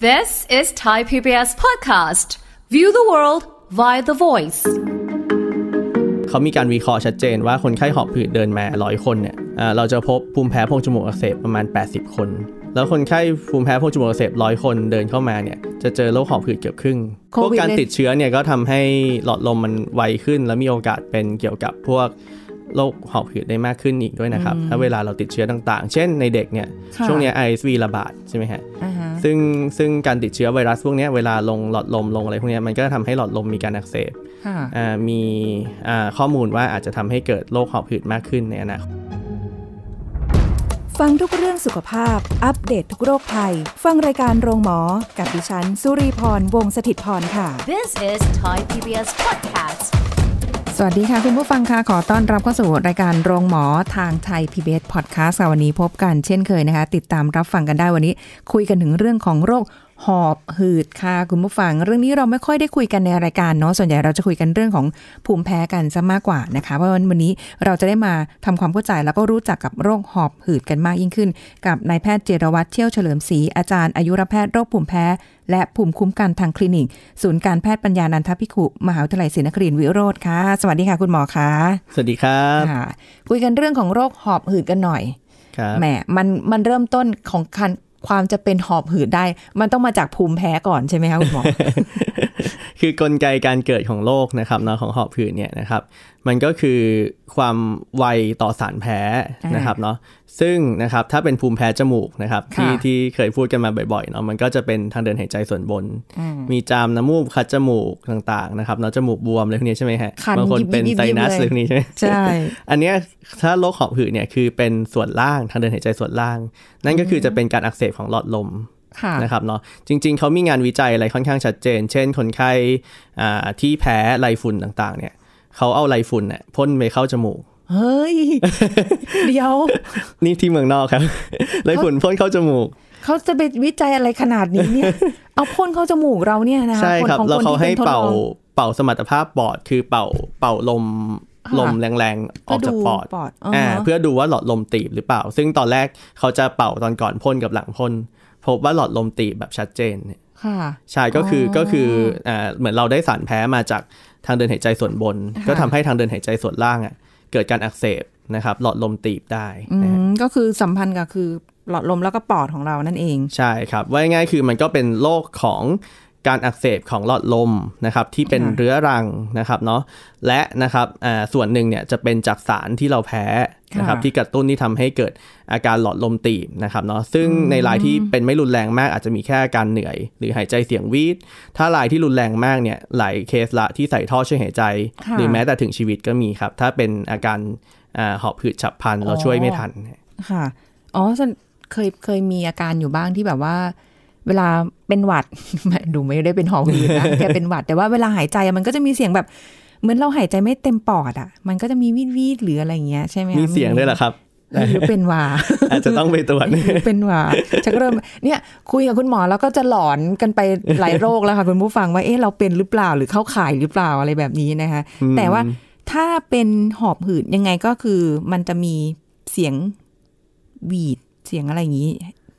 This is Thai PBS podcast. View the world via the voice. เขามีการวิเคราะห์ชัดเจนว่า คนไข้หอบผืดเดินมาร้อยคนเนี่ยเราจะพบภูมิแพ้โพรงจมูกอักเสบประมาณ 80 คน แล้วคนไข้ภูมิแพ้โพรงจมูกอักเสบร้อยคนเดินเข้ามาเนี่ย จะเจอโรคหอบผืดเกือบครึ่งพวกการติดเชื้อเนี่ยก็ทำให้หลอดลมมันไวขึ้น และมีโอกาสเป็นเกี่ยวกับพวกโรคหอบหืดได้มากขึ้นอีกด้วยนะครับถ้าเวลาเราติดเชื้อต่าง ๆ เช่นในเด็กเนี่ยช่วงนี้ไอซีระบาดใช่ไหมฮะซึ่งซึ่งการติดเชื้อไวรัสพวกนี้ เวลาลงหลอดลมลงอะไรพวกนี้มันก็ทำให้หลอดลมมีการอักเสบมีข้อมูลว่าอาจจะทำให้เกิดโรคหอบหืดมากขึ้นในอนาคตฟังทุกเรื่องสุขภาพอัปเดตททุกโรคภัย ฟังรายการโรงหมอ กับดิฉันสุรีพรวงศิตพรค่ะ This is Thai PBS Podcast สวัสดีค่ะ คุณผู้ฟังค่ะขอต้อนรับเข้าสู่ รายการโรงหมอทางไทย PBS Podcast วันนี้พบกันเช่นเคยนะคะ ติดตามรับฟังกันได้วันนี้ คุยกันถึงเรื่องของโรคหอบหืดค่ะคุณผู้ฟัง เรื่องนี้เราไม่ค่อยได้คุยกันในรายการเนาะส่วนใหญ่เราจะคุยกันเรื่องของภูมิแพ้กันซะมากกว่านะคะ เพราะวันนี้เราจะได้มาทำความเข้าใจแล้วก็รู้จักกับโรคหอบหืดกันมากยิ่งขึ้น กับนายแพทย์เจรวัตรเชี่ยวเฉลิมศรีอาจารย์อายุรแพทย์โรคภูมิแพ้ และภูมิคุ้มกันทางคลินิกศูนย์การแพทย์ปัญญานันทพิขุมหาวิทยาลัยศรีนครินทร์วิโรธค่ะสวัสดีค่ะคุณหมอคะสวัสดีครับคุยกันเรื่องของโรคหอบหืดกันหน่อยแหมมันมันเริ่มต้นของคันความจะเป็นหอบหืดได้มันต้องมาจากภูมิแพ้ก่อนใช่ไหมคะคุณหมอคือกลไกการเกิดของโรคนะครับเนาะของหอบหืดเนี่ยนะครับมันก็คือความไวต่อสารแพ้นะครับเนาะซึ่งนะครับถ้าเป็นภูมิแพ้จมูกนะครับที่ที่เคยพูดกันมาบ่อยๆเนาะมันก็จะเป็นทางเดินหายใจส่วนบน มีจามน้ำมูกคัดจมูกต่างๆนะครับเนาะจมูกบวมอะไรพวกนี้ใช่ไหมฮะบางคนเป็นไซนัสอะไรพวกนี้ใช่ไหมใช่อันเนี้ยถ้าโรคหอบหืดเนี่ยคือเป็นส่วนล่างทางเดินหายใจส่วนล่าง นั่นก็คือจะเป็นการอักเสบของหลอดลมนะครับเนาะจริงๆเขามีงานวิจัยอะไรค่อนข้างชัดเจน เช่นคนไข้ที่แพ้ไรฝุ่นต่างๆเนี่ยเขาเอาไรฝุ่นเนี่ยพ่นไปเข้าจมูกเฮ้ยเดี๋ยวนี่ที่เมืองนอกครับไรฝุ่นพ่นเข้าจมูกเขาจะไปวิจัยอะไรขนาดนี้เนี่ยเอาพ่นเข้าจมูกเราเนี่ยนะใช่ครับแล้วเขาให้เป่าเป่าสมรรถภาพปอดคือเป่าเป่าลมลมแรงๆออกจากปอดอ่าเพื่อดูว่าหลอดลมตีบหรือเปล่า ซึ่งตอนแรกเขาจะเป่าตอนก่อนพ่นกับหลังพ่นพบว่าหลอดลมตีบแบบชัดเจนเนี่ยใช่ก็คือก็คืออ่อเหมือนเราได้สารแพ้มาจากทางเดินหายใจส่วนบน ก็ทำให้ทางเดินหายใจส่วนล่างอ่ะ เกิดการอักเสบนะครับ หลอดลมตีบได้ ก็คือสัมพันธ์กับคือหลอดลมแล้วก็ปอดของเรานั่นเอง ใช่ครับว่าง่ายคือมันก็เป็นโรคของการอักเสบของหลอดลมนะครับที่เป็นเรื้อรังนะครับเนาะและนะครับส่วนหนึ่งเนี่ยจะเป็นจากสารที่เราแพ้นะครับที่กระตุ้นที่ทำให้เกิดอาการหลอดลมตีบนะครับ เนาะซึ่งในรายที่เป็นไม่รุนแรงมาก อาจจะมีแค่อาการเหนื่อย หรือหายใจเสียงวีดถ้ารายที่รุนแรงมากเนี่ยหลายเคสละที่ใส่ท่อช่วยหายใจ หรือแม้แต่ถึงชีวิตก็มีครับ ถ้าเป็นอาการหอบหืดฉับพลันเราช่วยไม่ทันค่ะอ๋อเคยเคยมีอาการอยู่บ้างที่แบบว่า เวลาเป็นหวัดดูไม่ได้เป็นหอบหืดนะแกเป็นหวัด แต่ว่าเวลาหายใจมันก็จะมีเสียงแบบเหมือนเราหายใจไม่เต็มปอดอ่ะ มันก็จะมีวีดวีดหรืออะไรเงี้ยใช่ไหมมีเสียงด้วยเหรอครับหรือเป็นวาอาจจะต้องไปตรวจเป็นวาจะเริ่ม เนี่ยคุยกับคุณหมอแล้วก็จะหลอนกันไปหลายโรคแล้วค่ะคุณผู้ฟังว่า เอ๊ะเราเป็นหรือเปล่าหรือเข้าข่ายหรือเปล่าอะไรแบบนี้นะคะ แต่ว่าถ้าเป็นหอบหืดยังไงก็คือมันจะมีเสียงวีดเสียงอะไรอย่างนี้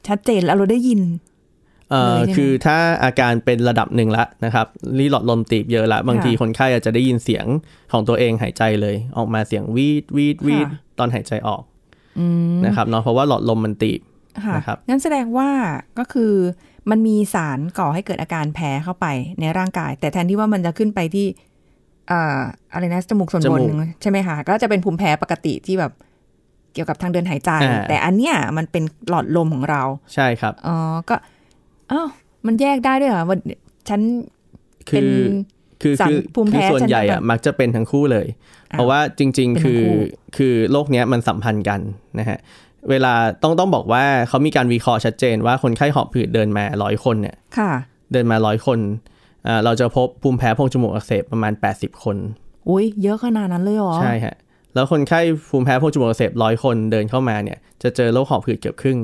ชัดเจนแล้วเราได้ยินเอ่อคือถ้าอาการเป็นระดับหนึ่งละนะครับรีหลอดลมตีบเยอะละ บางทีคนไข้อาจจะได้ยินเสียงของตัวเองหายใจเลย ออกมาเสียงวีดวีดวีดตอนหายใจออกนะครับเนาะเพราะว่าหลอดลมมันตีบนะครับ งั้นแสดงว่าก็คือมันมีสารก่อให้เกิดอาการแพ้เข้าไปในร่างกาย แต่แทนที่ว่ามันจะขึ้นไปที่อะไรนะจมูกส่วนบน ใช่ไหมคะก็จะเป็นภูมิแพ้ปกติที่แบบเกี่ยวกับทางเดินหายใจ แต่อันเนี้ยมันเป็นหลอดลมของเราใช่ครับอ๋อก็อ้าวมันแยกได้ด้วยเหรอวันฉันเป็นคือคือภูมิแพ้ส่วนใหญ่อะมักจะเป็นทั้งคู่เลย เพราะว่าจริง ๆ คือคือโรคเนี้ยมันสัมพันธ์กันนะฮะเวลาต้องต้องบอกว่าเขามีการวิเคราะห์ชัดเจนว่าคนไข้หอบผืดเดินมาร้อยคนเนี่ยค่ะ เดินมาร้อยคน เราจะพบภูมิแพ้พงจมูกอักเสบประมาณ 80 คน อุ้ยเยอะขนาดนั้นเลยเหรอใช่ฮะแล้วคนไข้ภูมิแพ้พงจมูกอักเสบร้อยคนเดินเข้ามาเนี่ย จะเจอโรคหอบผืดเกือบครึ่ง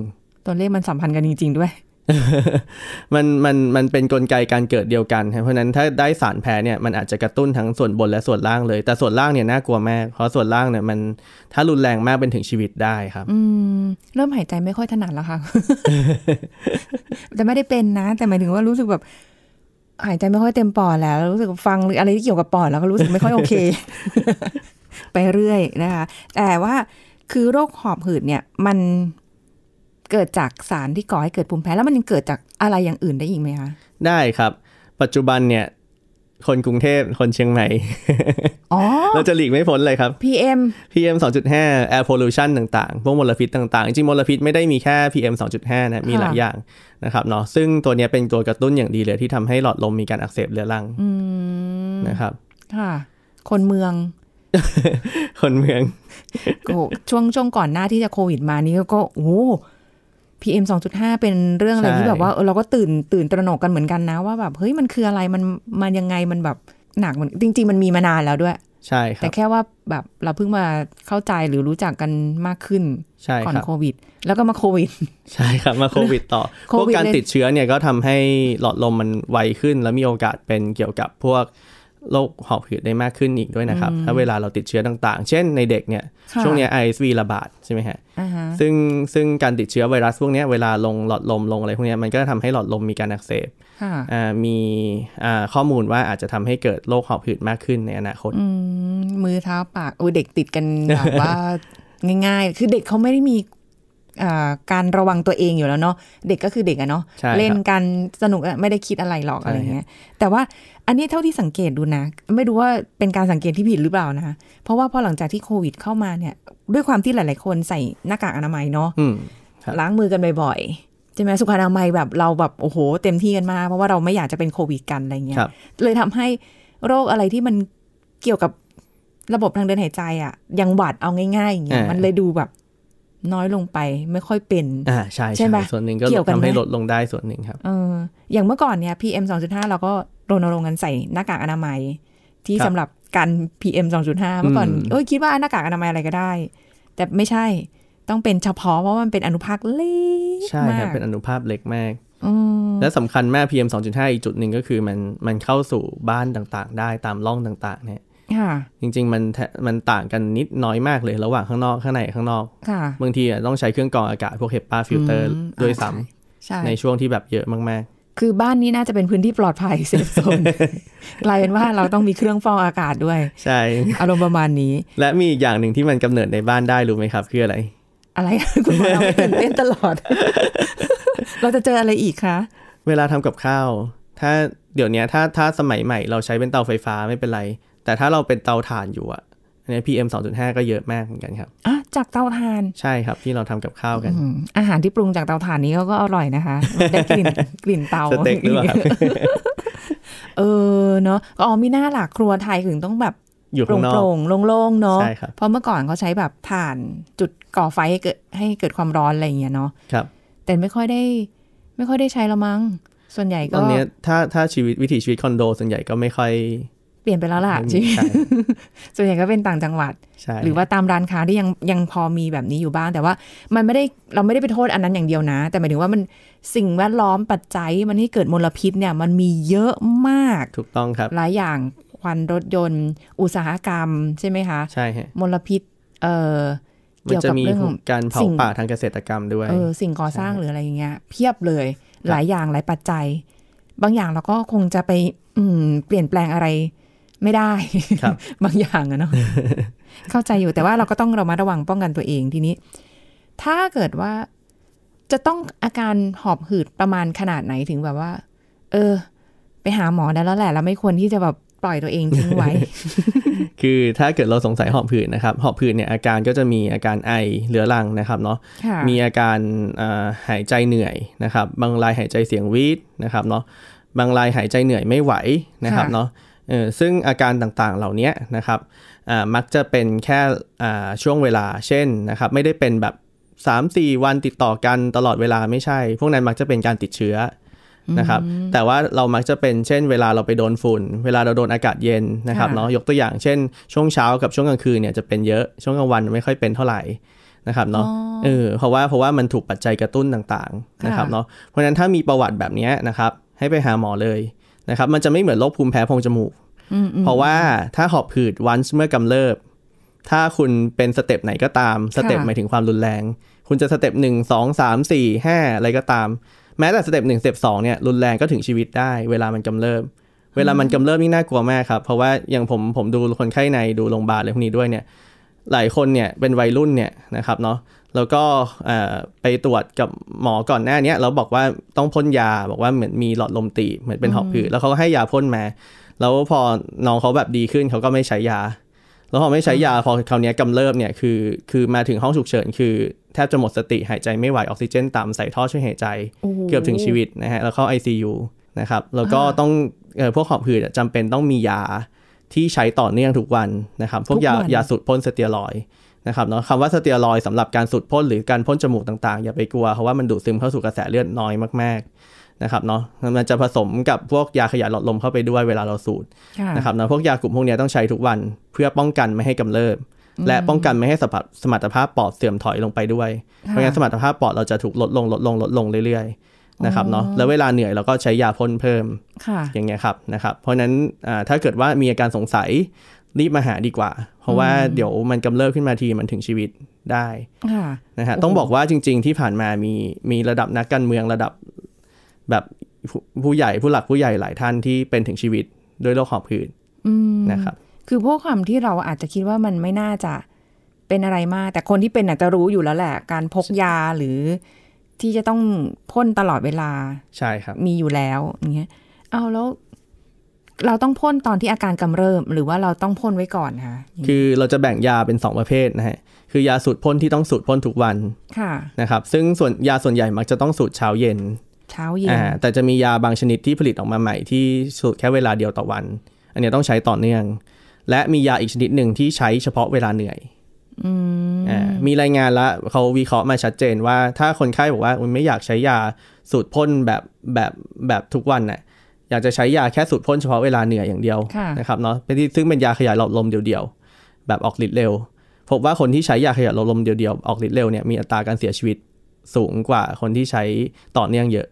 ตัวเลขมันสัมพันธ์กันจริงๆด้วยมันมันมันเป็นนกลไกการเกิดเดียวกัน เพราะนั้นถ้าได้สารแพ้เนี่ย มันอาจจะ กระตุ้นทั้งส่วนบนและส่วนล่างเลย แต่ส่วนล่างเนี่ยน่ากลัวมากเพราะส่วนล่างเนี่ยมันถ้ารุนแรงมากเป็นถึงชีวิตได้ครับ อืมเริ่มหายใจไม่ค่อยถนัดแล้วค่ะแต่ไม่ได้เป็นนะ แต่ หมายถึงว่ารู้สึกแบบ หายใจไม่ค่อยเต็มปอดแล้ว รู้สึกฟังหรืออะไรที่เกี่ยวกับปอด แล้วก็รู้สึกไม่ค่อยโอเค ไปเรื่อยนะคะแต่ว่า คือโรคหอบหืดเนี่ยมันเกิดจากสารที่ก่อให้เกิดภูมิแพ้ แล้วมันยังเกิดจากอะไรอย่างอื่นได้อีกไหมคะ ได้ครับ ปัจจุบันเนี่ย คนกรุงเทพคนเชียงใหม่เราจะหลีกไม่พ้นเลยครับ PM PM 2.5 air pollution ต่างๆ พวกมลพิษต่าง ๆ จริงมลพิษไม่ได้มีแค่ PM 2.5นะมีหลายอย่างนะครับเนาะซึ่งตัวนี้เป็นตัวกระตุ้นอย่างดีเลย ที่ทำให้หลอดลมมีการอักเสบเรื้อรังนะครับค่ะคนเมือง คนเมืองช่วงช่วงก่อนหน้าที่จะโควิดมานี้ก็โอ้พีเอมสดห้าเป็นเรื่องอะไรที่แบบว่าเราก็ตื่นตื่นตระหนกกันเหมือนกันนะ ว่าแบบเฮ้ยมันคืออะไร มันมันยังไงมันแบบหนักเหมือนจริง ๆ มันมีมานานแล้วด้วย ใช่ครับแต่แค่ว่าแบบเราเพิ่งมาเข้าใจหรือรู้จักกันมากขึ้นก่อนโควิด แล้วก็มาโควิดใช่ครับ มาโควิดต่อพวกการติดเชื้อเนี่ยก็ทำให้หลอดลมมันไวขึ้น แล้วมีโอกาสเป็นเกี่ยวกับพวกโรคหอบหืดได้มากขึ้นอีกด้วยนะครับถ้าเวลาเราติดเชื้อต่าง ๆ เช่นในเด็กเนี่ยช่วงนี้ไอซีระบาดใช่ไหมฮะซึ่งซึ่งการติดเชื้อไวรัสพวกนี้ เวลาลงหลอดลมลงอะไรพวกนี้มันก็ทำให้หลอดลมมีการอักเสบมีข้อมูลว่าอาจจะทำให้เกิดโรคหอบหืดมากขึ้นในอนาคตมือเท้าปากโอ้เด็กติดกันแบบว่าง่าย ๆ คือเด็กเขาไม่ได้มีการระวังตัวเองอยู่แล้วเนาะเด็กก็คือเด็กอะเนาะเล่นกันสนุกไม่ได้คิดอะไรหรอกอะไรเงี้ยแต่ว่าอันนี้เท่าที่สังเกตดูนะ ไม่รู้ว่าเป็นการสังเกตที่ผิดหรือเปล่านะ เพราะว่าพอหลังจากที่โควิดเข้ามาเนี่ย ด้วยความที่หลาย ๆ คนใส่หน้ากากอนามัยเนาะล้างมือกันบ่อยๆใช่ไหมสุขอนามัยแบบ เราแบบโอ้โหเต็มที่กันมากเพราะว่าเราไม่อยากจะเป็นโควิดกันอะไรเงี้ยเลยทำให้โรคอะไรที่มันเกี่ยวกับ ระบบทางเดินหายใจอะยังหวัดเอาง่ายๆอย่างเงี้ยมันเลยดูแบบน้อยลงไปไม่ค่อยเป็นอ่าใช่ใช่ชใชส่วนหนึ่งก็เกี่ยวกันทำให้ลดลงได้ส่วนหนึ่งครับเอออย่างเมื่อก่อนเนี่ยพีเอมสองจุดห้าเราก็รณรงค์กันใส่หน้ากากอนามัย ที่สำหรับการ PM 2.5เมื่อก่อนเอ้ยคิดว่าหน้ากากอนามัยอะไรก็ได้ แต่ไม่ใช่ต้องเป็นเฉพาะเพราะมันเป็นอนุภาคเล็กใช่ครับเป็นอนุภาคเล็กมากและสำคัญแม่พจุดห้าอีกจุดหนึ่งก็คือมันมันเข้าสู่บ้านต่างๆได้ตามร่องต่าง ๆเนี่ยจริง ๆ มันมันต่างกันนิดน้อยมากเลยระหว่างข้างนอก ข้างในข้างนอกบางทีต้องใช้เครื่องกรองอากาศพวกเฮปปาฟิลเตอร์ด้วยซ้ำในช่วงที่แบบเยอะมากๆ คือบ้านนี้น่าจะเป็นพื้นที่ปลอดภัยเซฟโซนกลายเป็นว่าเราต้องมีเครื่องฟอกอากาศด้วย ใช่อารมณ์ประมาณนี้ และมีอีกอย่างหนึ่งที่มันกำเนิดในบ้านได้รู้ไหมครับ คืออะไร อะไรคุณบอกเราตื่นเต้นตลอด เราจะเจออะไรอีกคะเวลาทำกับข้าว ถ้าเดี๋ยวนี้ถ้าถ้าสมัยใหม่เราใช้เป็นเตาไฟฟ้าไม่เป็นไรแต่ถ้าเราเป็นเตาถ่านอยู่อะอสนงจุ PM 2.5ก็เยอะมากเหมือนกันครับอ่ะจากเตาถ่านใช่ครับ ที่เราทำกับข้าวกันอาหารที่ปรุงจากเตาถ่านนี้ก็อร่อยนะคะได้กลิ่นกลิ่นเตาสเต็กหรือเเออเนาะก็อ๋อมีหน้าหลักครัวไทยถึงต้องแบบอยู่โปร่งโปร่งโล่งๆเนาะเพราะเมื่อก่อนเขาใช้แบบถ่านจุดก่อไฟให้เกิดให้เกิดความร้อนอะไรอย่างเงี้ยเนาะครับ แต่ไม่ค่อยได้ ไม่ค่อยได้ใช้ละมั้งส่วนใหญ่ก็ตอนนี้ถ้าถ้าชีวิตวิถีชีวิตคอนโด ส่วนใหญ่ก็ไม่ค่อยเปลี่ยนไปแล้วล่ะจริงส่วนใหญ่ก็เป็นต่างจังหวัด หรือว่าตามร้านค้าที่ยังยังพอมีแบบนี้อยู่บ้าง แต่ว่ามันไม่ได้เราไม่ได้ไปโทษอันนั้นอย่างเดียวนะ แต่หมายถึงว่ามันสิ่งแวดล้อมปัจจัย มันให้เกิดมลพิษเนี่ย มันมีเยอะมากถูกต้องครับ หลายอย่างควันรถยนต์ อุตสาหกรรมใช่ไหมคะใช่ฮะมลพิษเอ่อมันจะมีการเผาป่าทางเกษตรกรรมด้วยเออสิ่งก่อสร้างหรืออะไรอย่างเงี้ยเพียบเลย หลายอย่างหลายปัจจัย บางอย่างเราก็คงจะไปอืเปลี่ยนแปลงอะไรไม่ได้ครับ บางอย่างอะเนาะเข้าใจอยู่แต่ว่าเราก็ต้องเรามาระวังป้องกันตัวเองทีนี้ ถ้าเกิดว่าจะต้องอาการหอบหืดประมาณขนาดไหนถึงแบบว่า เออ ไปหาหมอได้แล้วแหละเราไม่ควรที่จะแบบปล่อยตัวเองทิ้งไว้ คือถ้าเกิดเราสงสัยหอบหืดนะครับ หอบหืดเนี่ยอาการก็จะมีอาการไอเรื้อรังนะครับ เนาะมีอาการหายใจเหนื่อยนะครับ บางรายหายใจเสียงวีดนะครับ เนาะบางรายหายใจเหนื่อยไม่ไหวนะครับ เนาะซึ่งอาการต่างๆเหล่านี้นะครับมักจะเป็นแค่ช่วงเวลาเช่นนะครับไม่ได้เป็นแบบ 3-4 วันติดต่อกันตลอดเวลาไม่ใช่ พวกนั้นมักจะเป็นการติดเชื้อนะครับแต่ว่าเรามักจะเป็นเช่น เวลาเราไปโดนฝุ่นเวลาเราโดนอากาศเย็นนะครับเนาะยกตัวอย่างเช่น ช่วงเช้า กับช่วงกลางคืนเนี่ยจะเป็นเยอะช่วงกลางวันไม่ค่อยเป็นเท่าไหร่นะครับเนาะเออเพราะว่าเพราะว่ามันถูกปัจจัยกระตุ้นต่างๆนะครับเนาะเพราะฉะนั้นถ้ามีประวัติแบบนี้นะครับให้ไปหาหมอเลยนะครับมันจะไม่เหมือนโรคภูมิแพ้พงจมูกเพราะว่าถ้าหอบผืดวันเมื่อกำเริบถ้าคุณเป็นสเต็ปไหนก็ตามสเต็ปหมายถึงความรุนแรง คุณจะสเต็ปหนึ่งสองสามสี่ห้าอะไรก็ตาม แม้แต่สเต็ปหนึ่งสเต็ปสองเนี่ย รุนแรงก็ถึงชีวิตได้ เวลามันกำเริบเวลามันกำเริบนี่น่ากลัวมากครับ เพราะว่าอย่างผมผมดูคนไข้ในดูโรงพยาบาลอะไรพวกนี้ด้วยเนี่ย หลายคนเนี่ยเป็นวัยรุ่นเนี่ยนะครับ เนาะแล้วก็ไปตรวจกับหมอก่อนหน้านี้เราบอกว่าต้องพ่นยาบอกว่าเหมือนมีหลอดลมตีเหมือนเป็นหอบหืดแล้วเขาก็ให้ยาพ่นมา แล้วพอน้องเขาแบบดีขึ้นเขาก็ไม่ใช้ยา แล้วพอไม่ใช้ยาพอคราวนี้กำเริบเนี่ยคือคือมาถึงห้องฉุกเฉินคือ แทบจะหมดสติหายใจไม่ไหวออกซิเจนต่ำใส่ท่อช่วยหายใจ เกือบถึงชีวิตนะฮะแล้วเข้า ICU นะครับแล้วก็ต้องพวกหอบหืดจำเป็นต้องมียาที่ใช้ต่อเนื่องทุกวันนะครับ พวกยายาสูตรพ่นสเตียรอยนะครับเนาะคำว่า สเตียรอยสำหรับการสูดพ่นหรือการพ่นจมูกต่างๆอย่าไปกลัวเพราะว่ามันดูดซึมเข้าสู่กระแสเลือดน้อยมากๆนะครับเนาะมันจะผสมกับพวกยาขยายหลอดลมเข้าไปด้วยเวลาเราสูดนะครับเนาะพวกยากลุ่มพวกนี้ต้องใช้ทุกวัน เพื่อป้องกันไม่ให้กำเริบและป้องกันไม่ให้สมรรถภาพปอดเสื่อมถอยลงไปด้วยเพราะงั้นสมรรถภาพปอดเราจะถูกลดลงลดลงลดลงเรื่อยๆนะครับเนาะแล้วเวลาเหนื่อยเราก็ใช้ยาพ่นเพิ่มอย่างเงี้ยครับนะครับเพราะนั้นถ้าเกิดว่ามีอาการสงสัยรีบมาหาดีกว่า เพราะว่าเดี๋ยวมันกำเริบขึ้นมาทีมันถึงชีวิตได้นะฮะต้องบอกว่าจริงๆ ที่ผ่านมามีมีระดับนักการเมืองระดับแบบผู้ใหญ่ผู้หลักผู้ใหญ่หลายท่านที่เป็นถึงชีวิตด้วยโรคหอบหืดนะครับ คือพวกความที่เราอาจจะคิดว่ามันไม่น่าจะเป็นอะไรมาก แต่คนที่เป็นอาจจะรู้อยู่แล้วแหละ การพกยาหรือ ที่จะต้องพ่นตลอดเวลา ใช่ครับ มีอยู่แล้วอย่างเงี้ยเอาแล้วเราต้องพ่นตอนที่อาการกำเริบหรือว่าเราต้องพ่นไว้ก่อนคะคือเราจะแบ่งยาเป็น2ประเภทนะฮะคือยาสูตรพ่นที่ต้องสูตรพ่นทุกวันค่ะนะครับซึ่งส่วนยาส่วนใหญ่มักจะต้องสูตรเช้าเย็น เช้าเย็นแต่จะมียาบางชนิดที่ผลิตออกมาใหม่ ที่สูตรแค่เวลาเดียวต่อวัน อันนี้ต้องใช้ต่อเนื่อง และมียาอีกชนิดหนึ่งที่ใช้เฉพาะเวลาเหนื่อยมีรายงานละเขาวิเคราะห์มาชัดเจนว่า ถ้าคนไข้บอกว่าไม่อยากใช้ยาสูตรพ่นแบบแบบแบบทุกวันนะ่ะอยากจะใช้ยาแค่สูตรพ่นเฉพาะเวลาเหนื่อยอย่างเดียวนะครับเนาะเป็นที่ซึ่งเป็นยาขยายหลอดลมเดียวๆแบบออกฤทธิ์เร็ว พบว่าคนที่ใช้ยาขยายหลอดลมเดียวๆออกฤทธิ์เร็วเนี่ยมีอัตราการเสียชีวิตสูงกว่าคนที่ใช้ต่อเนื่องเยอะ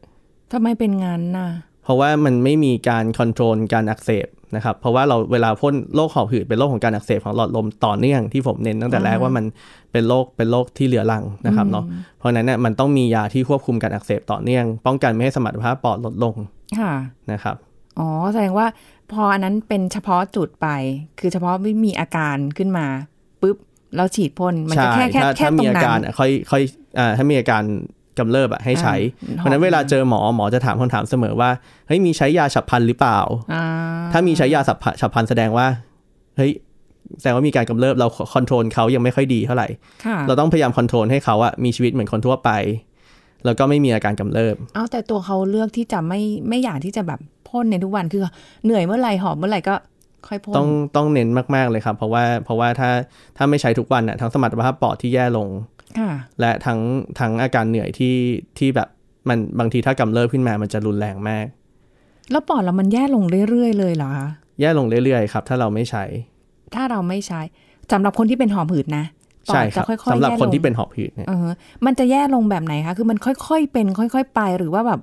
ทำไมเป็นงั้นน่ะเพราะว่ามันไม่มีการควบคุมการอักเสบนะครับเพราะว่าเราเวลาพ่นโรคหอบหืดเป็นโรคของการอักเสบของหลอดลมต่อเนื่องที่ผมเน้นตั้งแต่แรกว่ามันเป็นโรคเป็นโรคที่เหลือรังนะครับเนาะเพราะนั้นเนี่ยมันต้องมียาที่ควบคุมการอักเสบต่อเนื่องป้องกันไม่ให้สมรรถภาพปอดลดลงค่ะนะครับ อ๋อแสดงว่าพออันนั้นเป็นเฉพาะจุดไปคือเฉพาะไม่มีอาการขึ้นมาปุ๊บเราฉีดพ่นมันแค่แค่แค่ตรงนั้นถ้ามีอาการค่อยค่อยถ้ามีอาการกำเริบอะให้ใช้เพราะนั้นเวลาเจอหมอหมอจะถามคนถามเสมอว่าเฮ้ยมีใช้ยาฉับพันหรือเปล่าถ้ามีใช้ยาฉับพันแสดงว่าเฮ้ยแสดงว่ามีการกำเริบเราคอนโทรลเขายังไม่ค่อยดีเท่าไหร่ เราต้องพยายามคอนโทรลให้เขาอะมีชีวิตเหมือนคนทั่วไปแล้วก็ไม่มีอาการกำเริบเอาแต่ตัวเขาเลือกที่จะไม่ไม่อยากที่จะแบบพ่นในทุกวันคือเหนื่อยเมื่อไหร่หอบเมื่อไหร่ก็ค่อยพ่น ต้องต้องเน้นมาก ๆ เลยครับ เพราะว่าเพราะว่าถ้าถ้าไม่ใช้ทุกวันี่ะทั้งสมรรถภาพปอดที่แย่ลง และทั้งทั้งอาการเหนื่อยที่ที่แบบมันบางทีถ้ากำเริบขึ้นมามันจะรุนแรงมาก แล้วปอดเรามันแย่ลงเรื่อย ๆ เลยเหรอคะแย่ลงเรื่อยๆ ครับ ถ้าเราไม่ใช้ ถ้าเราไม่ใช้สำหรับคนที่เป็นหอบหืดนะปอดจะค่อยๆสำหรับคนที่เป็นหอบหืดเนี่ยมันจะแย่ลงแบบไหนคะคือมันค่อยๆเป็น ค่อย ๆ ไป หรือว่าแบบ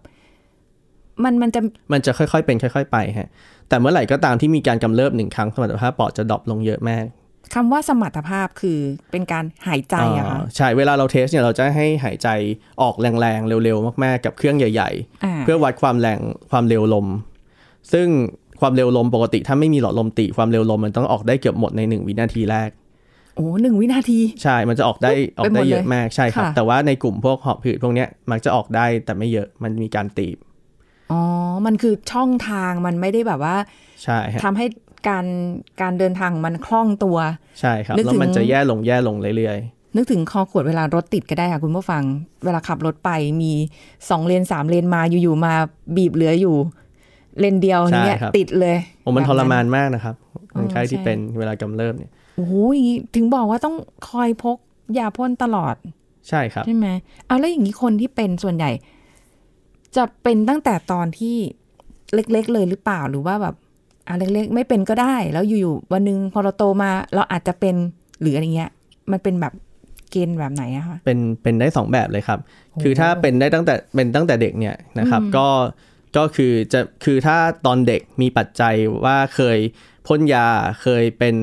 มันมันจะมันจะค่อยๆเป็นค่อย ๆไปฮะแต่เมื่อไหร่ก็ตามที่มีการกำเริบหนึ่งครั้งสมรรถภาพปอดจะดรอปลงเยอะมากคำว่าสมรรถภาพคือเป็นการหายใจอะค่ะใช่เวลาเราเทสเนี่ยเราจะให้หายใจออกแรงๆเร็วๆมากๆกับเครื่องใหญ่ๆเพื่อวัดความแรงความเร็วลม ซึ่งความเร็วลมปกติถ้าไม่มีหลอดลมตีความเร็วลมมันต้องออกได้เกือบหมดใน1วินาทีแรกโอ้หนึ่งวินาทีใช่มันจะออกได้ออกได้เยอะมากใช่ครับ แต่ว่าในกลุ่มพวกหอบหืดพวกเนี้ย มักจะออกได้แต่ไม่เยอะมันมีการตีบอ๋อ มันคือช่องทางมันไม่ได้แบบว่า ใช่ทำให้การการเดินทางมันคล่องตัว ใช่ครับแล้วมันจะแย่ลงแย่ลงเรื่อยๆนึกถึงคอขวดเวลารถติดก็ได้ค่ะคุณผู้ฟังเวลาขับรถไปมีสองเลนสามเลนมาอยู่ๆมาบีบเหลืออยู่ เลนเดียวเนี่ยติดเลยโอ้มันทรมานมากนะครับคนไข้ที่เป็นเวลากำเริบเนี่ยโอ้โหอย่างนี้ถึงบอกว่าต้องคอยพกยาพ่นตลอด ใช่ครับใช่ไหมเอาแล้วอย่างนี้คนที่เป็นส่วนใหญ่ จะเป็นตั้งแต่ตอนที่เล็กๆเลยหรือเปล่าหรือว่าแบบอ่ะเล็กๆไม่เป็นก็ได้ แล้วอยู่ๆวันนึงพอเราโตมา เราอาจจะเป็น หรืออะไรเงี้ย มันเป็นแบบเกณฑ์แบบไหนอะคะเป็นเป็นได้2แบบเลยครับ คือถ้าเป็นได้ตั้งแต่เป็นตั้งแต่เด็กเนี่ยนะครับ ก็ก็คือจะคือถ้าตอนเด็กมีปัจจัยว่าเคยพ่นยาเคยเป็น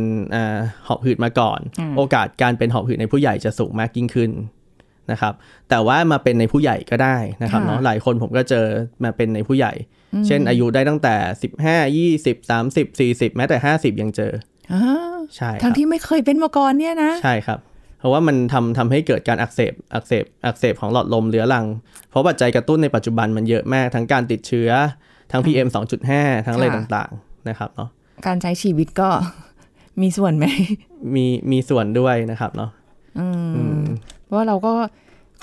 หอบหืดมาก่อน โอกาสการเป็นหอบหืดในผู้ใหญ่จะสูงมากยิ่งขึ้นนะครับ แต่ว่ามาเป็นในผู้ใหญ่ก็ได้นะครับเนาะหลายคนผมก็เจอมาเป็นในผู้ใหญ่ เช่น อายุได้ตั้งแต่ 15 20 30 40 แม้แต่ 50ยังเจอใช่ทั้งที่ไม่เคยเป็นมาก่อนเนี่ยนะใช่ครับ เพราะว่ามันทำทำให้เกิดการอักเสบอักเสบอักเสบของหลอดลมเรื้อรัง เพราะปัจจัยกระตุ้นในปัจจุบันมันเยอะมากทั้งการติดเชื้อ ทั้ง PM 2.5 ทั้งอะไรต่างๆ นะครับเนาะการใช้ชีวิตก็มีส่วนไหมมีมีส่วนด้วยนะครับเนาะเพราะเราก็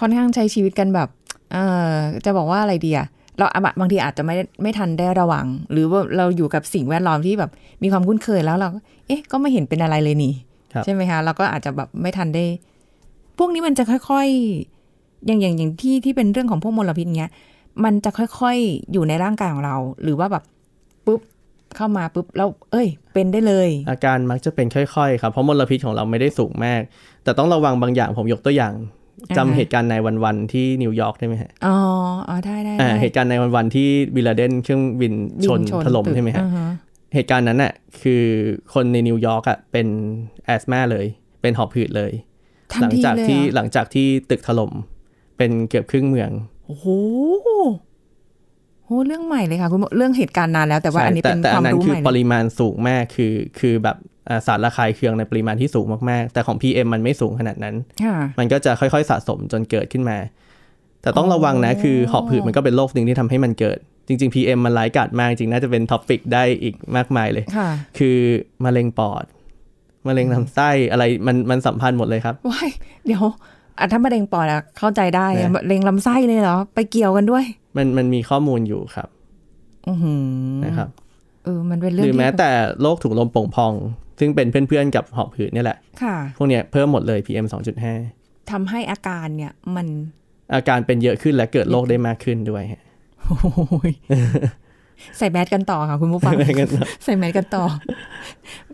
ค่อนข้างใช้ชีวิตกันแบบ เออจะบอกว่าอะไรดีอะเราบางทีอาจจะไม่ไม่ทันได้ระวัง หรือว่าเราอยู่กับสิ่งแวดล้อมที่แบบ มีความคุ้นเคยแล้วเรา เอ๊ะ ก็ไม่เห็นเป็นอะไรเลยนี่ใช่ไหมคะ เราก็อาจจะแบบไม่ทันได้ พวกนี้มันจะค่อยๆอย่างอย่างอย่างที่ที่เป็นเรื่องของพวกมลพิษเงี้ยมันจะค่อยๆอยู่ในร่างกายของเราหรือว่าแบบปุ๊บเข้ามาปุ๊บ แล้ว เอ้ย เป็นได้เลย อาการมักจะเป็นค่อยๆ ครับเพราะมลพิษของเราไม่ได้สูงมากแต่ต้องระวังบางอย่าง ผมยกตัวอย่างจำเหตุการณ์ในวัน ๆ ที่นิวยอร์กได้ไหมฮะ อ๋ออ๋อได้ได้เหตุการณ์ในวัน ๆ ที่บิลาเดนเครื่องบินชนถล่มใช่ไหมฮะ เหตุการณ์นั้นน่ะคือคนในนิวยอร์กอ่ะเป็นแอสมาเลยเป็นหอบหืดเลยหลังจากที่หลังจากที่ตึกถล่มเป็นเกือบครึ่งเมืองโอ้โหโอ้เรื่องใหม่เลยค่ะคุณเรื่องเหตุการณ์นานแล้วแต่ว่าอันนี้เป็นความรู้ใหม่คือปริมาณสูงมากคือ คือแบบสารละคายเคืองในปริมาณที่สูงมาก ๆ แต่ของ PM มันไม่สูงขนาดนั้น มันก็จะค่อยๆสะสมจนเกิดขึ้นมา แต่ต้องระวังนะ คือ หอบหืดมันก็เป็นโรคหนึ่งที่ทำให้มันเกิด จริง ๆ PM มันร้ายกาจมากจริงน่าจะเป็นท็อปิกได้อีกมากมายเลยคือมะเร็งปอดมะเร็งลำไส้อะไรมันมันสัมพันธ์หมดเลยครับว้ายเดี๋ยวถ้ามะเร็งปอดอะเข้าใจได้มะเร็งลำไส้เลยเหรอไปเกี่ยวกันด้วยมันมันมีข้อมูลอยู่ครับนะครับเออมันเป็นเรื่องหรือแม้แต่โรคถุงลมโป่งพอง ซึ่งเป็นเพื่อนๆ กับหอบหืดนี่แหละค่ะพวกเนี้ยเพิ่มหมดเลย PM 2.5ท้าให้อาการเนี่ยมันอาการเป็นเยอะขึ้นและเกิดโรคได้มากขึ้นด้วยใส่แมสกันต่อค่ะ คุณผู้ฟัง ใส่แมสกันต่อ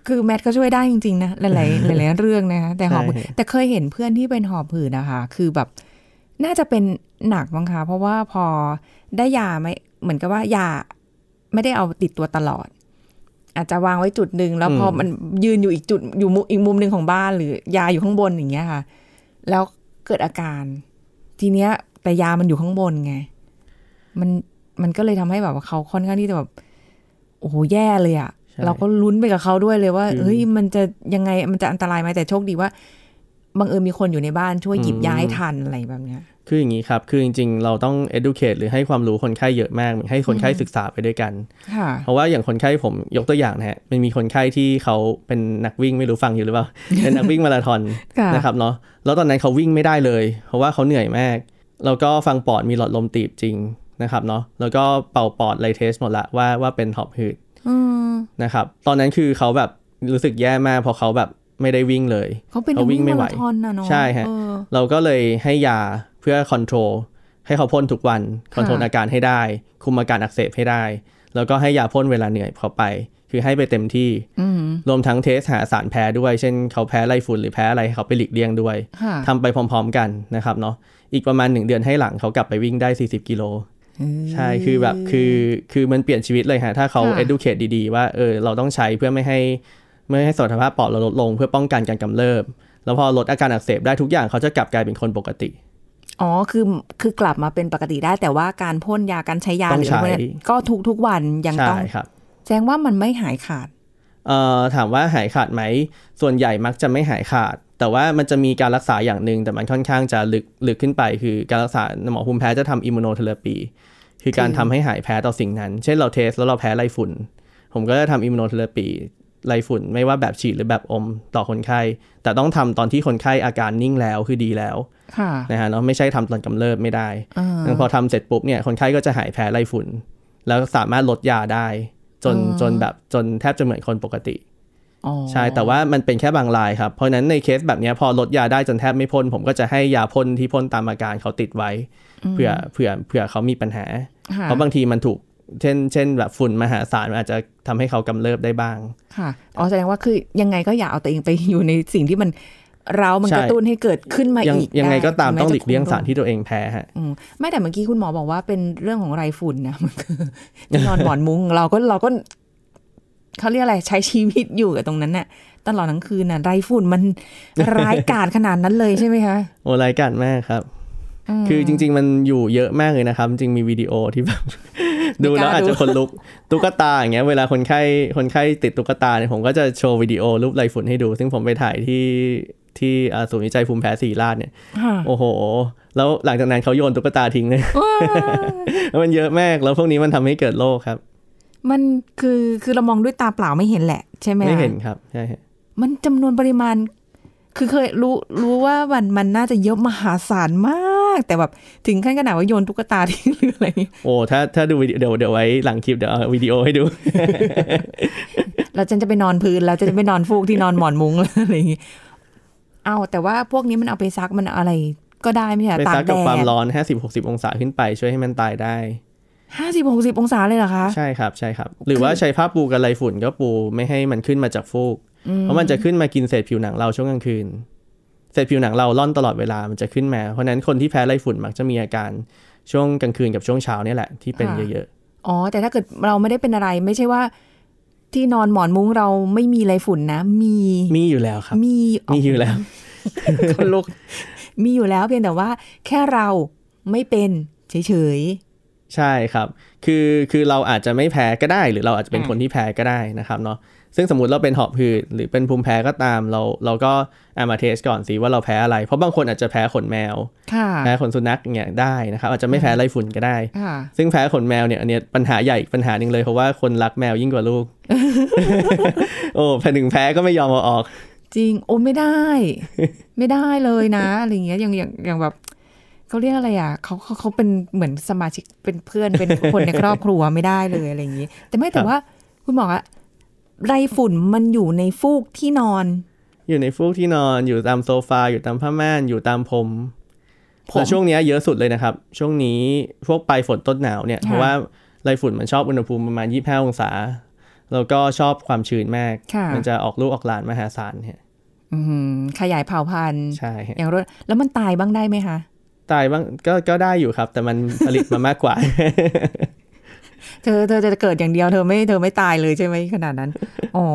คือแมสก็ช่วยได้จริงๆนะหลายๆหลายๆ เรื่องนะคะ แต่หอบแต่เคยเห็นเพื่อนที่เป็นหอบหืดนะคะคือแบบน่าจะเป็นหนักมั้งคะเพราะว่าพอได้ยาไม่เหมือนกับว่ายาไม่ได้เอาติดตัวตลอด อาจจะวางไว้จุดหนึ่งแล้วพอมันยืนอยู่อีกจุดอยู่มุมอีกมุมหนึ่งของบ้านหรือ ยาอยู่ข้างบน อย่างเงี้ยค่ะ แล้วเกิดอาการ ทีเนี้ย แต่ยามันอยู่ข้างบนไง มันมันก็เลยทำให้แบบว่าเขาค่อนข้างที่จะแบบโอ้โหแย่เลยอะ่ะเราก็ลุ้นไปกับเขาด้วยเลยว่าเฮ้ยมันจะยังไงมันจะอันตรายไหมแต่โชคดีว่าบังเอิญมีคนอยู่ในบ้านช่วยหยิบย้ายทันอะไรแบบเนี้ย คืออย่างนี้ครับ คือจริงๆเราต้อง educate หรือให้ความรู้คนไข้เยอะมาก ให้คนไข้ศึกษาไปด้วยกัน เพราะว่าอย่างคนไข้ผมยกตัวอย่างนะฮะมันมีคนไข้ที่เขาเป็นนักวิ่งไม่รู้ฟังอยู่หรือเปล่าเป็นนักวิ่งมาราธอนนะครับเนาะแล้วตอนนั้นเขาวิ่งไม่ได้เลย เพราะว่าเขาเหนื่อยมากแล้วก็ฟังปอดมีหลอดลมตีบจริงนะครับเนาะแล้วก็เป่าปอดไลเทสหมดละว่าว่าเป็นหอบหืดนะครับตอนนั้นคือเขาแบบรู้สึกแย่มากเพราะเขาแบบไม่ได้วิ่งเลย เขาเป็นวิ่งไม่ไหว ใช่ฮะเราก็เลยให้ยาเพื่อคอนโทรลให้เขาพ่นทุกวันคอนโทรลอาการให้ได้ คุมอาการอักเสบให้ได้ แล้วก็ให้ยาพ่นเวลาเหนื่อยเขาไป คือให้ไปเต็มที่รวมทั้งเทสหาสารแพ้ด้วยเช่นเขาแพ้ไรฝุ่นหรือแพ้อะไรเขาไปหลีกเลี่ยงด้วยทำไปพร้อมๆกันนะครับเนาะอีกประมาณหนึ่งเดือนให้หลังเขากลับไปวิ่งได้40กิโลใช่คือแบบคือคือมันเปลี่ยนชีวิตเลยฮะถ้าเขา educate ดีๆ ว่าเออเราต้องใช้เพื่อไม่ให้เมื่อให้สมรรถภาพปอดเราลดลงเพื่อป้องกันการกำเริบ แล้วพอลดอาการอักเสบได้ทุกอย่างเขาจะกลับกลายเป็นคนปกติ อ๋อ คือ คือกลับมาเป็นปกติได้แต่ว่าการพ่นยาการใช้ยาหรืออะไรก็ทุกทุกวันยังต้องแสดงว่ามันไม่หายขาด เอ่อ ถามว่าหายขาดไหม ส่วนใหญ่มักจะไม่หายขาด แต่ว่ามันจะมีการรักษาอย่างหนึ่งแต่มันค่อนข้างจะลึกลึกขึ้นไป คือการรักษาหมอภูมิแพ้จะทำอิมมูโนเทอรปี คือการทำให้หายแพ้ต่อสิ่งนั้น เช่นเราเทสแล้วเราแพ้ไรฝุ่น ผมก็จะทำอิมมูโนเทอรปีไรฝุ่นไม่ว่าแบบฉีดหรือแบบอมต่อคนไข้ แต่ต้องทำตอนที่คนไข้อาการนิ่งแล้วคือดีแล้วนะฮะเนาะไม่ใช่ทำตอนกำเริบไม่ได้พอทำเสร็จปุ๊บเนี่ยคนไข้ก็จะหายแพ้ไรฝุ่นแล้วสามารถลดยาได้ จนจนแบบจนแทบจะเหมือนคนปกติใช่แต่ว่ามันเป็นแค่บางรายครับเพราะนั้นในเคสแบบนี้พอลดยาได้จนแทบไม่พ่นผมก็จะให้ยาพ่นที่พ่นตามอาการเขาติดไว้เผื่อเผื่อเผื่อเขามีปัญหาเพราะบางทีมันถูกเช่นเช่นแบบฝุ่นมหาศาลอาจจะทำให้เขากำเริบได้บ้าง ค่ะ อ๋อ แสดงว่าคือยังไงก็อย่าเอาตัวเองไปอยู่ในสิ่งที่มันเรามันกระตุ้นให้เกิดขึ้นมาอีกยังไงก็ตามต้องหลีกเลี่ยงสารที่ตัวเองแพ้ฮะไม่แต่เมื่อกี้คุณหมอบอกว่าเป็นเรื่องของไรฝุ่นนะมันคือนอนหมอนมุ้งเราก็เราก็ เขาเรียกอะไร ใช้ชีวิตอยู่กับตรงนั้นน่ะตลอดทั้งคืนน่ะไรฝุ่นมันร้ายกาจขนาดนั้นเลยใช่ไหมคะ โอ้ร้ายกาจมากครับ คือจริง ๆมันอยู่เยอะมากเลยนะครับจริงมีวิดีโอที่แบบดูแล้วอาจจะคนลุก ตุ๊กตาอย่างเงี้ย เวลาคนไข้ คนไข้ติดตุ๊กตาเนี่ยผมก็จะโชว์วิดีโอรูปไรฝุ่นให้ดู ซึ่งผมไปถ่ายที่ที่ศูนย์วิจัยภูมิแพ้สีราชเนี่ยโอ้โห แล้วหลังจากนั้นเขาโยนตุ๊กตาทิ้งเลย มันเยอะมากแล้วพวกนี้มันทำให้เกิดโรคครับ มันคือคือเรามองด้วยตาเปล่าไม่เห็นแหละใช่ไหมไม่เห็นครับใช่มันจำนวนปริมาณ คือเคยรู้รู้ว่ามันมันน่าจะเยอะมหาศาลมากากแต่แบบถึงขั้นขนาดว่าโยนตุ๊กตาทิ้งหรืออะไรโอ้ถ้าถ้าดูวิดีโอเดี๋ยวเดี๋ยวไว้หลังคลิปเดี๋ยววิดีโอให้ดูเราจะจะไปนอนพื้นเราจะจะไปนอนฟูกที่นอนหมอนมุ้งอะไรอย่างงี้เอาแต่ว่าพวกนี้มันเอาไปซักมันอะไรก็ได้ไม่ใช่ตากแดดไปซักกับความร้อนห้าสิบหกสิบองศาขึ้นไป ช่วยให้มันตายได้ห้าสิบหกสิบองศาเลยเหรอคะ ใช่ครับใช่ครับ หรือว่าใช้ผ้าปูกันไรฝุ่นก็ปูไม่ให้มันขึ้นมาจากฟูก เพราะมันจะขึ้นมากินเศษผิวหนังเราช่วงกลางคืนษผิวหนังเราล่อนตลอดเวลามันจะขึ้นมาเพราะนั้นคนที่แพ้ไรฝุ่นมักจะมีอาการ ช่วงกลางคืนกับช่วงเช้าเนี่ยแหละที่เป็นเยอะ ๆ อ๋อ แต่ถ้าเกิดเราไม่ได้เป็นอะไรไม่ใช่ว่า ที่นอนหมอนมุ้งเราไม่มีไรฝุ่นนะ มีมีอยู่แล้วครับมีมีอยู่แล้วคนลุกมีอยู่แล้วเพียงแต่ว่าแค่เราไม่เป็นเฉยๆใช่ครับ คือคือเราอาจจะไม่แพ้ก็ได้หรือเราอาจจะเป็นคนที่แพ้ก็ได้นะครับ เนาะซึ่งสมมติเราเป็นหอบหืดหรือเป็นภูมิแพ้ก็ตามเรา เราก็อามาเทสก่อนสิว่าเราแพ้อะไร เพราะบางคนอาจจะแพ้ขนแมวแพ้ขนสุนัขเนี่ยได้นะครับอาจจะไม่แพ้ไรฝุ่นก็ได้ ซึ่งแพ้ขนแมวเนี่ยอันนี้ปัญหาใหญ่ปัญหาหนึ่งเลยเพราะว่าคนรักแมวยิ่งกว่าลูก โอ้แผ้หนึ่งแพ้ก็ไม่ยอมเอาออก จริงโอ้ไม่ได้ ไม่ได้เลยนะอะไรเงี้ยอย่างอย่างอย่างแบบเขาเรียกอะไรอ่ะเขาเขาเขาเป็นเหมือนสมาชิกเป็นเพื่อนเป็นคนในครอบครัวไม่ได้เลยอะไรอย่างนี้ แต่ไม่แต่ว่าคุณหมออะไรฝุ่นมันอยู่ในฟูกที่นอน อยู่ในฟูกที่นอนอยู่ตามโซฟา อยู่ตามผ้าม่านอยู่ตามผม แต่ช่วงนี้เยอะสุดเลยนะครับ ช่วงนี้พวกปลายฝนต้นหนาวเนี่ยเพราะว่าไรฝุ่นมันชอบอุณหภูมิประมาณยี่้าองศาแล้วก็ชอบความชื้นมากมันจะออกลูกออกหลานมหาศาลเนี่ยขยายเผ่าพันธุ์ ใช่อย่างรวดแล้วมันตายบ้างได้ไหมคะ ตายบ้างก็ก็ได้อยู่ครับ แต่มันผลิตมามากกว่าเธอเธอจะเกิดอย่างเดียว เธอไม่เธอไม่ตายเลยใช่ไหมขนาดนั้น อ๋อ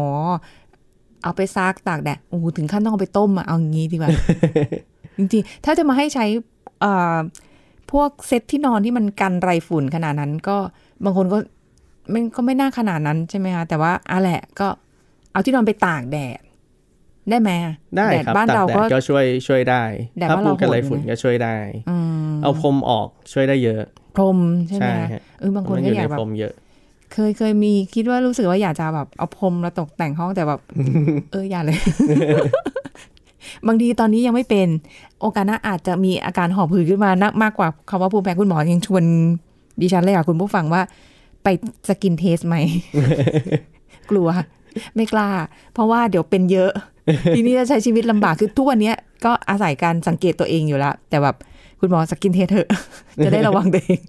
เอาไปซักตากแดดโอ้ถึงขั้นต้องเอาไปต้มอะเอางี้ดีกว่าจริงๆถ้าจะมาให้ใช้อ่าพวกเซ็ตที่นอนที่มันกันไรฝุ่นขนาดนั้น ก็บางคนก็มันก็ไม่น่าขนาดนั้นใช่ไหมคะแต่ว่าอะแหละก็เอาที่นอนไปตากแดดได้ไหมได้ครับบ้านเราก็ช่วยช่วยได้ถ้าปูกันไรฝุ่นก็ช่วยได้เอาพรมออกช่วยได้เยอะ พรมใช่ไหมเออบางคนก็อยากแบบเคยเคยมีคิดว่ารู้สึกว่าอยากจะแบบเอาพรมมาตกแต่งห้องแต่แบบเอออย่าเลย บางทีตอนนี้ยังไม่เป็น โอกาสน่าอาจจะมีอาการหอบหืดขึ้นมานักมากกว่าคำว่าภูมิแพ้คุณหมอยังชวนดิฉันเลยค่ะคุณผู้ฟังว่า ไปสกินเทสไหมกลัวไม่กล้าเพราะว่าเดี๋ยวเป็นเยอะ ทีนี้จะใช้ชีวิตลำบากคือทุกวันนี้ก็อาศัยการสังเกตตัวเองอยู่ละ แต่แบบคุณหมอสกินเทสเถอะจะได้ระวังตัวเอง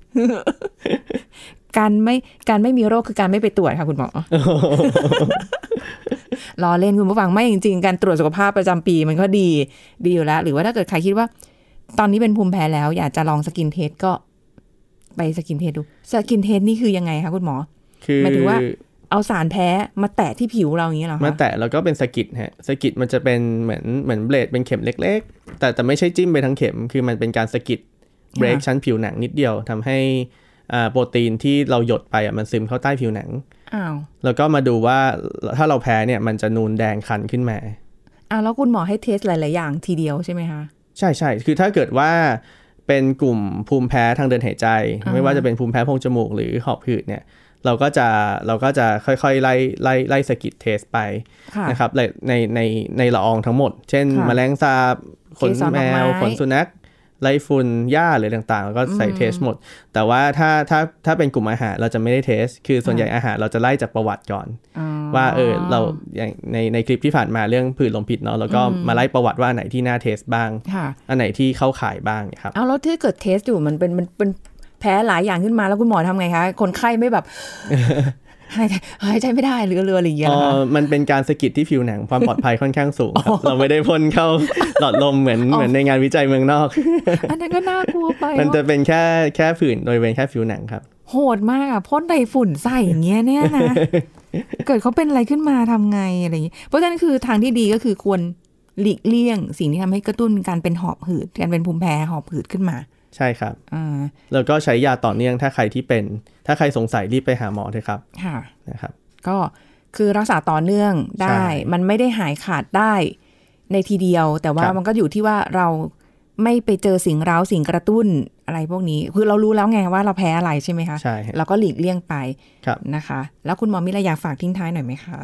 การไม่การไม่มีโรคคือการไม่ไปตรวจค่ะ คุณหมอ รอเล่นคุณผู้ฟังไม่จริงๆ การตรวจสุขภาพประจำปี มันก็ดีดีอยู่แล้ว หรือว่าถ้าเกิดใครคิดว่า ตอนนี้เป็นภูมิแพ้แล้ว อยากจะลองสกินเทสก็ไปสกินเทสดู สกินเทสนี่คือยังไงคะคุณหมอ คือหมายถึงว่าเอาสารแพ้มาแตะที่ผิวเราอย่างนี้หรอมาแตะแล้วก็เป็นสกิดฮะสกิดมันจะเป็นเหมือนเหมือนเบลดเป็นเข็มเล็ก ๆ แต่แต่ไม่ใช่จิ้มไปทั้งเข็ม คือมันเป็นการสกิดเบรกชั้นผิวหนังนิดเดียว ทำให้โปรตีนที่เราหยดไปอ่ะมันซึมเข้าใต้ผิวหนัง อ้าว แล้วก็มาดูว่าถ้าเราแพ้เนี่ยมันจะนูนแดงคันขึ้นมาอ้าวแล้วคุณหมอให้เทสหลายๆอย่างทีเดียวใช่ไหมคะ ใช่ใช่คือถ้าเกิดว่า เป็นกลุ่มภูมิแพ้ทางเดินหายใจ ไม่ว่าจะเป็นภูมิแพ้โพรงจมูกหรือหอบหืดเนี่ยเราก็จะเราก็จะค่อยๆ ไล่ไล่ไล่สกิดเทสไปนะครับในในในละอองทั้งหมด เช่นมแมลงสาบขนแมวขนสุนัขไล่ฝุ่นหญ้าหรือต่างๆ ก็ใส่เทสหมด แต่ว่าถ้าถ้าถ้าเป็นกลุ่มอาหาร เราจะไม่ได้เทส คือส่วนใหญ่อาหารเราจะไล่จากประวัติก่อน ว่าเออเราอย่างในในคลิปที่ผ่านมาเรื่องผื่นลมพิษเนาะแล้วก็มาไล่ประวัติว่าไหนที่น่าเทสบ้าง อันไหนที่เข้าขายบ้างครับเอาแล้วที่เกิดเทสอยู่มันเป็นมันเป็นแผลหลายอย่างขึ้นมาแล้วคุณหมอทำไงคะ คนไข้ไม่แบบหายใจหใจไม่ได้หรือเรืออะไรอย่างเงี้ยมันเป็นการสกิดที่ผิวหนังความปลอดภัยค่อนข้างสูงครับ เราไม่ได้พ่นเข้าหลอดลมเหมือนเหมือนในงานวิจัยเมืองนอกอันนั้นก็น่ากลัวไป มันจะเป็นแค่แค่ฝื่นโดยเป็นแค่ผิวหนังครับ โหดมากอ่ะพ่นไดฝุ่นใส่อย่างเงี้ยเนี่ยนะเกิดเขาเป็นอะไรขึ้นมาทำไงอะไรอย่างเงี้ยเพราะฉะนั้นคือทางที่ดีก็คือควรหลีกเลี่ยงสิ่งที่ทำให้กระตุ้นการเป็นหอบหืดการเป็นภูมิแพ้หอบหืดขึ้นมาใช่ครับแล้วก็ใช้ยาต่อเนื่องถ้าใครที่เป็น ถ้าใครสงสัยรีบไปหาหมอเถอะครับค่ะนะครับก็คือรักษาต่อเนื่องได้มันไม่ได้หายขาดได้ ในทีเดียวแต่ว่ามันก็อยู่ที่ว่าเราไม่ไปเจอสิ่งร้าวสิ่งกระตุ้นอะไรพวกนี้คือเรารู้แล้วไงว่าเราแพ้อะไรใช่ไหมคะใช่เราก็หลีกเลี่ยงไปนะคะแล้วคุณหมอมีอะไรอยากฝากทิ้งท้ายหน่อยไหมคะ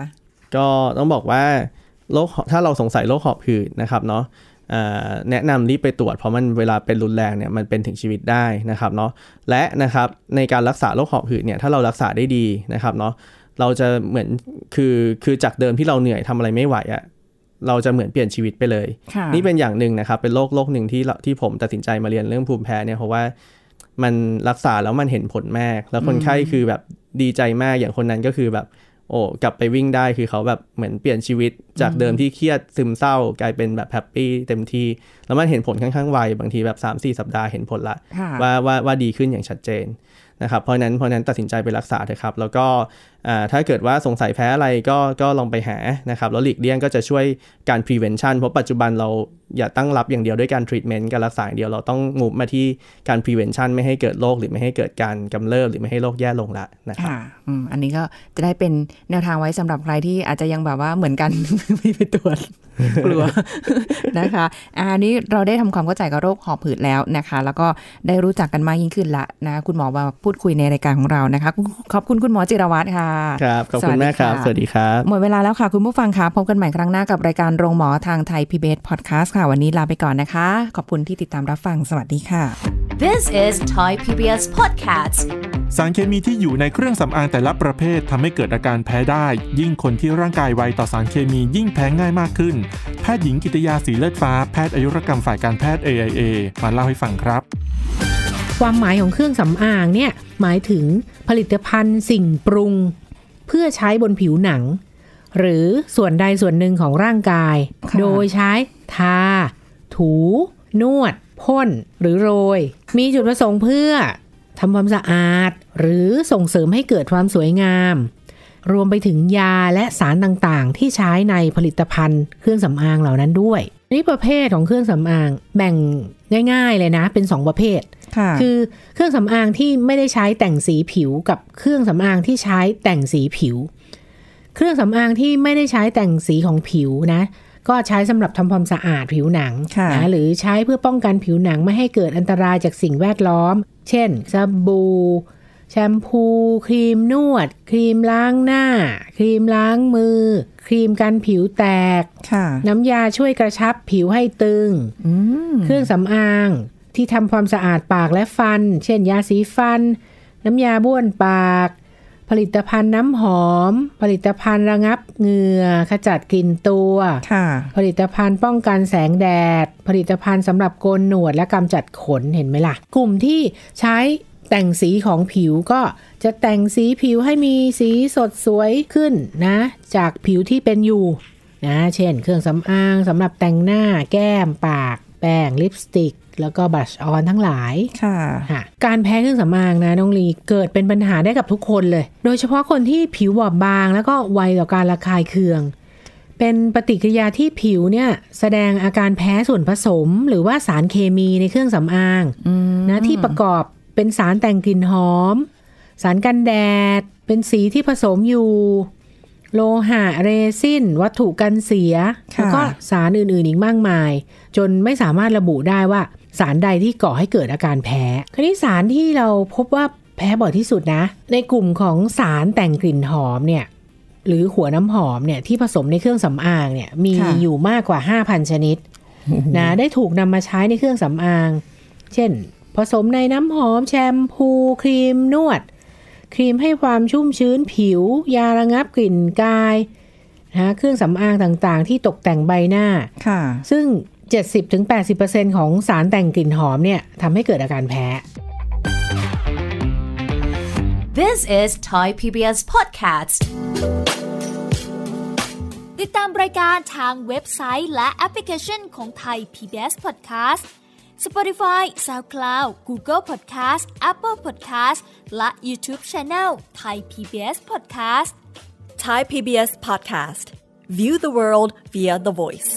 ก็ต้องบอกว่าโรคถ้าเราสงสัยโรคหอบหืดนะครับเนาะแนะนำรีบไปตรวจเพราะมันเวลาเป็นรุนแรงเนี่ยมันเป็นถึงชีวิตได้นะครับเนาะและนะครับในการรักษาโรคหอบหืดเนี่ย ถ้าเรารักษาได้ดีนะครับเนาะเราจะเหมือน คือคือจากเดิมที่เราเหนื่อยทำอะไรไม่ไหวอะ่ะเราจะเหมือนเปลี่ยนชีวิตไปเลยนี่เป็นอย่างหนึ่งนะครับเป็นโรคโรคหนึ่งที่ที่ผมตัดสินใจมาเรียนเรื่องภูมิแพ้เนี่ยเพราะว่ามันรักษาแล้วมันเห็นผลมาก แล้วคนไข้คือแบบดีใจมากอย่างคนนั้นก็คือแบบโอ้กลับไปวิ่งได้คือเขาแบบเหมือนเปลี่ยนชีวิตจากเดิมที่เครียดซึมเศร้ากลายเป็นแบบแฮปปี้เต็มที่แล้วมันเห็นผลค่อนข้างไวบางทีแบบ 3 4 สัปดาห์เห็นผลละ ว่าว่าว่าดีขึ้นอย่างชัดเจนนะครับเพราะนั้นเพราะนั้นตัดสินใจไปรักษาเถอะครับแล้วก็ถ้าเกิดว่าสงสัยแพ้อะไรก็ก็ลองไปหานะครับแล้วหลีกเลี่ยงก็จะช่วยการ prevention เพราะปัจจุบันเราอย่าตั้งรับอย่างเดียวด้วยการ treatment การรักษาอย่างเดียวเราต้องงุบมาที่การ prevention ไม่ให้เกิดโรคหรือไม่ให้เกิดการกำเริบ หรือไม่ให้โรคแย่ลงละนะครับอันนี้ก็จะได้เป็นแนวทางไว้สำหรับใครที่อาจจะยังแบบว่าเหมือนกันไม่ไปตรวจกลัวนะคะอันนี้เราได้ทำความเข้าใจกับโรคหอบหืดแล้วนะคะ แล้วก็ได้รู้จักกันมากยิ่งขึ้นละนะคุณหมอมาพูดคุยในรายการของเรานะคะขอบคุณคุณหมอจิรวัตรค่ะ่ะครับ ขอบคุณแม่ครับสวัสดีครับ หมดเวลาแล้วค่ะ คุณผู้ฟังคะพบกันใหม่ครั้งหน้ากับรายการโรงหมอทางไทยพีบีเอสพอดแคสต์ค่ะ วันนี้ลาไปก่อนนะคะ ขอบคุณที่ติดตามรับฟังสวัสดีค่ะ This is Thai PBS Podcast สารเคมีที่อยู่ในเครื่องสำอางแต่ละประเภททำให้เกิดอาการแพ้ได้ ยิ่งคนที่ร่างกายไวต่อสารเคมียิ่งแพ้ง่ายมากขึ้น แพทย์หญิงกิตยาสีเลือดฟ้าแพทย์อายุรกรรมฝ่ายการแพทย์ AIA มาเล่าให้ฟังครับความหมายของเครื่องสำอางเนี่ยหมายถึงผลิตภัณฑ์สิ่งปรุง เพื่อใช้บนผิวหนัง หรือส่วนใดส่วนหนึ่งของร่างกาย โดยใช้ทาถู นวดพ่นหรือโรย มีจุดประสงค์เพื่อทำความสะอาดหรือส่งเสริมให้เกิดความสวยงาม รวมไปถึงยาและสารต่างๆที่ใช้ในผลิตภัณฑ์ เครื่องสำอางเหล่านั้นด้วยนี่ประเภทของเครื่องสำอางแบ่งง่ายๆเลยนะเป็น 2 ประเภทคือเครื่องสำอางที่ไม่ได้ใช้แต่งสีผิวกับเครื่องสำอางที่ใช้แต่งสีผิว เครื่องสำอางที่ไม่ได้ใช้แต่งสีของผิวนะ ก็ใช้สำหรับทำความสะอาดผิวหนังนะหรือใช้เพื่อป้องกันผิวหนังไม่ให้เกิดอันตรายจากสิ่งแวดล้อม เช่น สบู่แชมพูครีมนวดครีมล้างหน้าครีมล้างมือครีมกันผิวแตกน้ำยาช่วยกระชับผิวให้ตึงเครื่องสำอางที่ทำความสะอาดปากและฟัน เช่นยาสีฟัน น้ำยาบ้วนปาก ผลิตภัณฑ์น้ำหอม ผลิตภัณฑ์ระงับเหงื่อ ขจัดกลิ่นตัว ผลิตภัณฑ์ป้องกันแสงแดด ผลิตภัณฑ์สำหรับโกนหนวดและกำจัดขน เห็นไหมล่ะ กลุ่มที่ใช้แต่งสีของผิวก็จะแต่งสีผิวให้มีสีสดสวยขึ้นนะ จากผิวที่เป็นอยู่นะ เช่น เครื่องสำอางสำหรับแต่งหน้า แก้ม ปาก แป้งลิปสติกแล้วก็บัชออนทั้งหลายค่ะ การแพ้เครื่องสำอางนะน้องลีเกิดเป็นปัญหาได้กับทุกคนเลย โดยเฉพาะคนที่ผิวบอบบาง แล้วก็ไวต่อการระคายเคือง เป็นปฏิกิริยาที่ผิวเนี่ย แสดงอาการแพ้ส่วนผสม หรือว่าสารเคมีในเครื่องสำอางนะที่ประกอบเป็นสารแต่งกลิ่นหอม สารกันแดด เป็นสีที่ผสมอยู่ โลหะเรซินวัตถุกันเสียแล้วก็สารอื่นๆอีกมากมาย จนไม่สามารถระบุได้ว่าสารใดที่ก่อให้เกิดอาการแพ้คราวนี้สารที่เราพบว่าแพ้บ่อยที่สุดนะ ในกลุ่มของสารแต่งกลิ่นหอมเนี่ย หรือหัวน้ำหอมเนี่ยที่ผสมในเครื่องสำอางเนี่ยมีอยู่มากกว่า5,000ชนิดนะได้ถูกนำมาใช้ในเครื่องสำอาง เช่น ผสมในน้ำหอมแชมพูครีมนวดครีมให้ความชุ่มชื้นผิว ยาระงับกลิ่นกายนะเครื่องสำอางต่างๆ ที่ตกแต่งใบหน้าซึ่ง70-80%ของสารแต่งกลิ่นหอมเนี่ยทำให้เกิดอาการแพ้ This is Thai PBS Podcast ติดตามรายการทางเว็บไซต์ และแอปพลิเคชันของ Thai PBS Podcast Spotify, SoundCloud, Google Podcast, Apple Podcast และ YouTube Channel Thai PBS Podcast Thai PBS Podcast View the world via the voice